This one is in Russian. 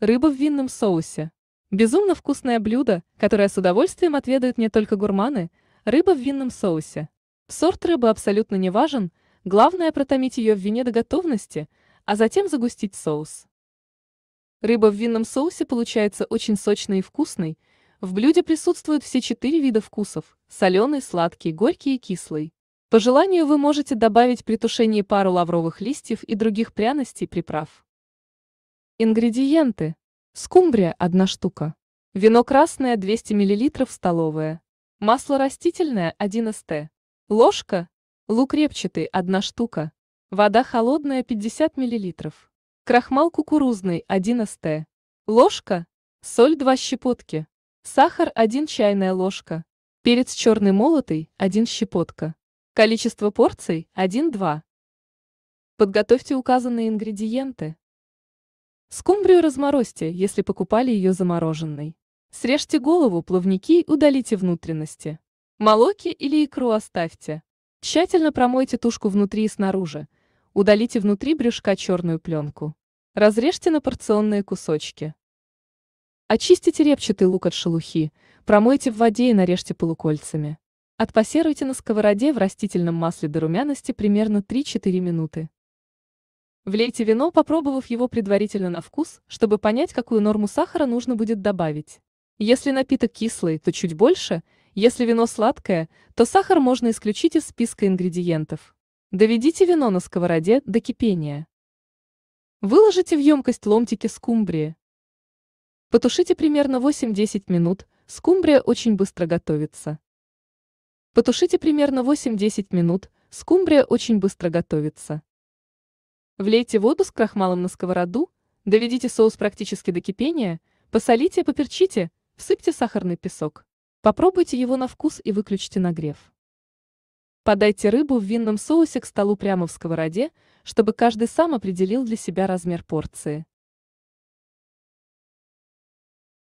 Рыба в винном соусе. Безумно вкусное блюдо, которое с удовольствием отведают не только гурманы, рыба в винном соусе. Сорт рыбы абсолютно не важен, главное протомить ее в вине до готовности, а затем загустить соус. Рыба в винном соусе получается очень сочной и вкусной. В блюде присутствуют все четыре вида вкусов – соленый, сладкий, горький и кислый. По желанию вы можете добавить при тушении пару лавровых листьев и других пряностей приправ. Ингредиенты. Скумбрия – одна штука. Вино красное – 200 мл столовое. Масло растительное – 1 ст. Ложка. Лук репчатый – одна штука. Вода холодная – 50 мл. Крахмал кукурузный – 1 ст. Ложка. Соль – 2 щепотки. Сахар – 1 чайная ложка. Перец черный молотый – 1 щепотка. Количество порций – 1-2. Подготовьте указанные ингредиенты. Скумбрию разморозьте, если покупали ее замороженной. Срежьте голову, плавники удалите внутренности. Молоки или икру оставьте. Тщательно промойте тушку внутри и снаружи. Удалите внутри брюшка черную пленку. Разрежьте на порционные кусочки. Очистите репчатый лук от шелухи, промойте в воде и нарежьте полукольцами. Отпассируйте на сковороде в растительном масле до румяности примерно 3-4 минуты. Влейте вино, попробовав его предварительно на вкус, чтобы понять, какую норму сахара нужно будет добавить. Если напиток кислый, то чуть больше, если вино сладкое, то сахар можно исключить из списка ингредиентов. Доведите вино на сковороде до кипения. Выложите в емкость ломтики скумбрии. Потушите примерно 8-10 минут, скумбрия очень быстро готовится. Потушите примерно 8-10 минут, скумбрия очень быстро готовится. Влейте воду с крахмалом на сковороду, доведите соус практически до кипения, посолите, и поперчите, всыпьте сахарный песок. Попробуйте его на вкус и выключите нагрев. Подайте рыбу в винном соусе к столу прямо в сковороде, чтобы каждый сам определил для себя размер порции.